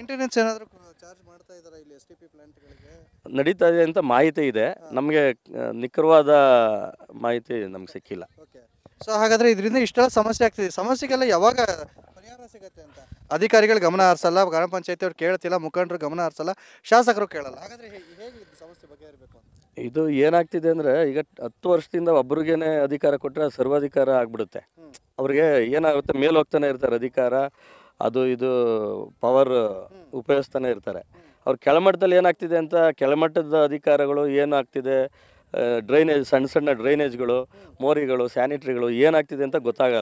maintenance ಏನಾದರೂ charge ಮಾಡ್ತಾ ಇದ್ದಾರೆ ಇಲ್ಲಿ ಎಸ್ ಟಿ ಪಿ ಪ್ಲಾಂಟ್ಗಳಿಗೆ ನಡೀತಾ ಇದೆ ಅಂತ ಮಾಹಿತಿ ಇದೆ ನಮಗೆ ನಿಖರವಾದ ಮಾಹಿತಿ ನಮ್ಗೆ ಸಿಕ್ಕಿಲ್ಲ ಓಕೆ ಸೊ ಹಾಗಾದರೆ ಇದರಿಂದ ಇಷ್ಟೆಲ್ಲ ಸಮಸ್ಯೆ ಆಗ್ತಿದೆ ಸಮಸ್ಯೆಗೆಲ್ಲ ಯಾವಾಗ ಪರಿಹಾರ ಸಿಗುತ್ತೆ ಅಂತ ಅಧಿಕಾರಿಗಳು ಗಮನ ಹರಿಸಲ್ಲ ಗ್ರಾಮ ಪಂಚಾಯತಿ ಅವ್ರು ಕೇಳ್ತಿಲ್ಲ ಮುಖಂಡರು ಗಮನ ಹರಿಸಲ್ಲ ಶಾಸಕರು ಕೇಳಲ್ಲ ಹಾಗಾದರೆ ಹೇಗೆ ಸಮಸ್ಯೆ ಇರಬೇಕು ಇದು ಏನಾಗ್ತಿದೆ ಅಂದರೆ ಈಗ ಹತ್ತು ವರ್ಷದಿಂದ ಒಬ್ರಿಗೇನೆ ಅಧಿಕಾರ ಕೊಟ್ಟರೆ ಸರ್ವಾಧಿಕಾರ ಆಗ್ಬಿಡುತ್ತೆ ಅವ್ರಿಗೆ ಏನಾಗುತ್ತೆ ಮೇಲೆ ಇರ್ತಾರೆ ಅಧಿಕಾರ ಅದು ಇದು ಪವರ್ ಉಪಯೋಗಿಸ್ತಾನೆ ಇರ್ತಾರೆ ಅವ್ರು ಕೆಳಮಟ್ಟದಲ್ಲಿ ಏನಾಗ್ತಿದೆ ಅಂತ ಕೆಳಮಟ್ಟದ ಅಧಿಕಾರಗಳು ಏನಾಗ್ತಿದೆ ಡ್ರೈನೇಜ್ ಸಣ್ಣ ಸಣ್ಣ ಡ್ರೈನೇಜ್ಗಳು ಮೋರಿಗಳು ಸ್ಯಾನಿಟ್ರಿಗಳು ಏನಾಗ್ತಿದೆ ಅಂತ ಗೊತ್ತಾಗಲ್ಲ